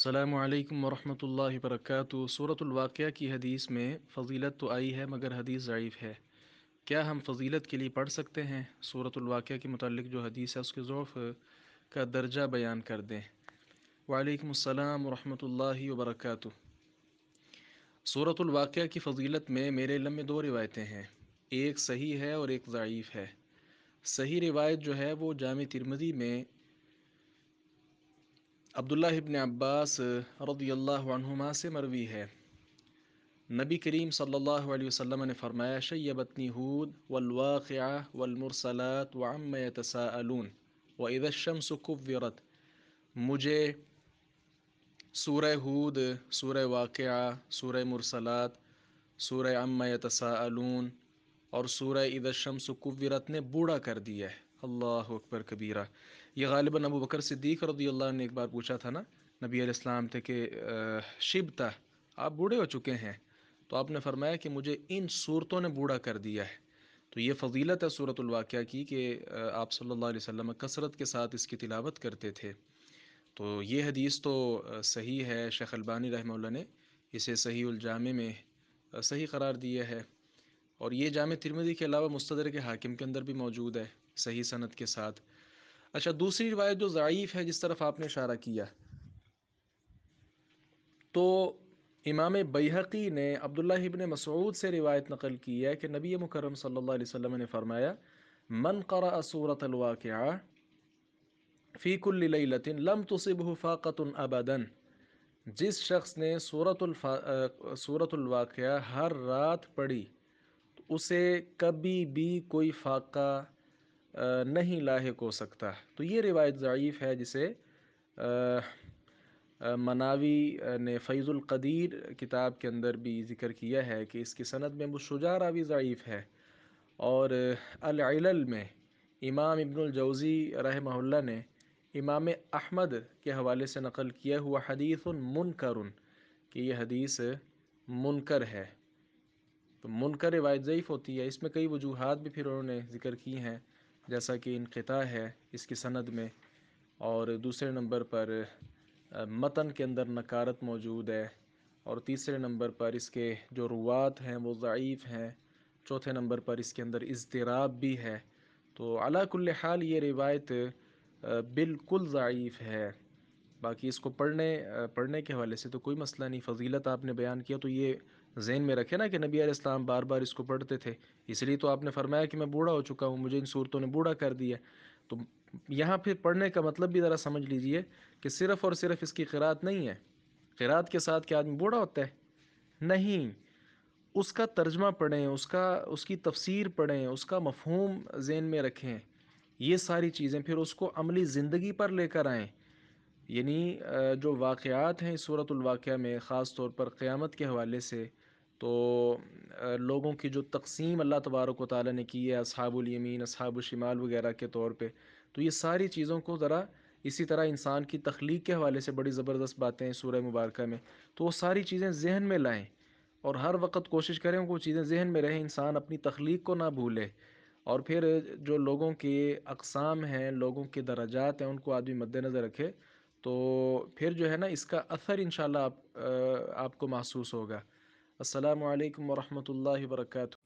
السلام علیکم ورحمۃ اللہ وبرکاتہ صورت الواقعہ کی حدیث میں فضیلت تو آئی ہے مگر حدیث ضعیف ہے کیا ہم فضیلت کے لیے پڑھ سکتے ہیں صورت الواقعہ کے متعلق جو حدیث ہے اس کے ضعف کا درجہ بیان کر دیں وعلیکم السلام ورحمۃ اللہ وبرکاتہ صورت الواقعہ کی فضیلت میں میرے علم میں دو روایتیں ہیں ایک صحیح ہے اور ایک ضعیف ہے صحیح روایت جو ہے وہ جامع ترمدی میں عبداللہ ابن عباس رضی اللہ عنہما سے مروی ہے نبی کریم صلی اللہ علیہ وسلم نے فرمایا شیبتنی ہود والواقعہ والمرسلات وعم یتساءلون و امتعل و مجھے سورہ ہود سورہ واقع سورہ مرسلات سورہ عم یتساءلون اور سورہ الشمس سقویرت نے بوڑھا کر دیا ہے اللہ اکبر کبیرہ یہ غالباً ابو بکر صدیق رضی اللہ نے ایک بار پوچھا تھا نا نبی علیہ السلام تھے کہ شب تھا آپ بوڑھے ہو چکے ہیں تو آپ نے فرمایا کہ مجھے ان صورتوں نے بوڑھا کر دیا ہے تو یہ فضیلت ہے صورت الواقعہ کی کہ آپ صلی اللہ علیہ وسلم کثرت کے ساتھ اس کی تلاوت کرتے تھے تو یہ حدیث تو صحیح ہے شیخ البانی رحمہ اللہ نے اسے صحیح الجامع میں صحیح قرار دیا ہے اور یہ جامع ترمدی کے علاوہ مستدر کے حاکم کے اندر بھی موجود ہے صحیح صنعت کے ساتھ اچھا دوسری روایت جو ضعیف ہے جس طرف آپ نے اشارہ کیا تو امام بیحقی نے عبداللہ ابن مسعود سے روایت نقل کی ہے کہ نبی مکرم صلی اللہ علیہ وسلم نے فرمایا من سورة صورت فی کل لیلت لم فاقت ابدا جس شخص نے صورت صورت الواقعہ ہر رات پڑھی اسے کبھی بھی کوئی فاقہ نہیں لاحق ہو سکتا تو یہ روایت ضعیف ہے جسے مناوی نے فیض القدیر کتاب کے اندر بھی ذکر کیا ہے کہ اس کی سند میں راوی ضعیف ہے اور العلل میں امام ابن الجوزی رحمہ اللہ نے امام احمد کے حوالے سے نقل کیا ہوا حدیث منکر کہ یہ حدیث منکر ہے تو منکر روایت ضعیف ہوتی ہے اس میں کئی وجوہات بھی پھر انہوں نے ذکر کی ہیں جیسا کہ انقطاع ہے اس کی سند میں اور دوسرے نمبر پر متن کے اندر نکارت موجود ہے اور تیسرے نمبر پر اس کے جو روات ہیں وہ ضعیف ہیں چوتھے نمبر پر اس کے اندر اضطراب بھی ہے تو علا کل حال یہ روایت بالکل ضعیف ہے باقی اس کو پڑھنے پڑھنے کے حوالے سے تو کوئی مسئلہ نہیں فضیلت آپ نے بیان کیا تو یہ ذہن میں رکھے نا کہ نبی علیہ السلام بار بار اس کو پڑھتے تھے اس لیے تو آپ نے فرمایا کہ میں بوڑھا ہو چکا ہوں مجھے ان صورتوں نے بوڑھا کر دیا تو یہاں پھر پڑھنے کا مطلب بھی ذرا سمجھ لیجئے کہ صرف اور صرف اس کی قرأت نہیں ہے قرأت کے ساتھ کیا آدمی بوڑھا ہوتا ہے نہیں اس کا ترجمہ پڑھیں اس کا اس کی تفسیر پڑھیں اس کا مفہوم ذہن میں رکھیں یہ ساری چیزیں پھر اس کو عملی زندگی پر لے کر آئیں یعنی جو واقعات ہیں صورت الواقعہ میں خاص طور پر قیامت کے حوالے سے تو لوگوں کی جو تقسیم اللہ تبارک و تعالیٰ نے کی ہے اصحاب الیمین اصحاب الشمال وغیرہ کے طور پہ تو یہ ساری چیزوں کو ذرا اسی طرح انسان کی تخلیق کے حوالے سے بڑی زبردست باتیں ہیں سورہ مبارکہ میں تو وہ ساری چیزیں ذہن میں لائیں اور ہر وقت کوشش کریں کہ وہ چیزیں ذہن میں رہیں انسان اپنی تخلیق کو نہ بھولے اور پھر جو لوگوں کے اقسام ہیں لوگوں کے درجات ہیں ان کو آدمی مد نظر رکھے تو پھر جو ہے نا اس کا اثر انشاءاللہ آپ آپ کو محسوس ہوگا السلام علیکم ورحمۃ اللہ وبرکاتہ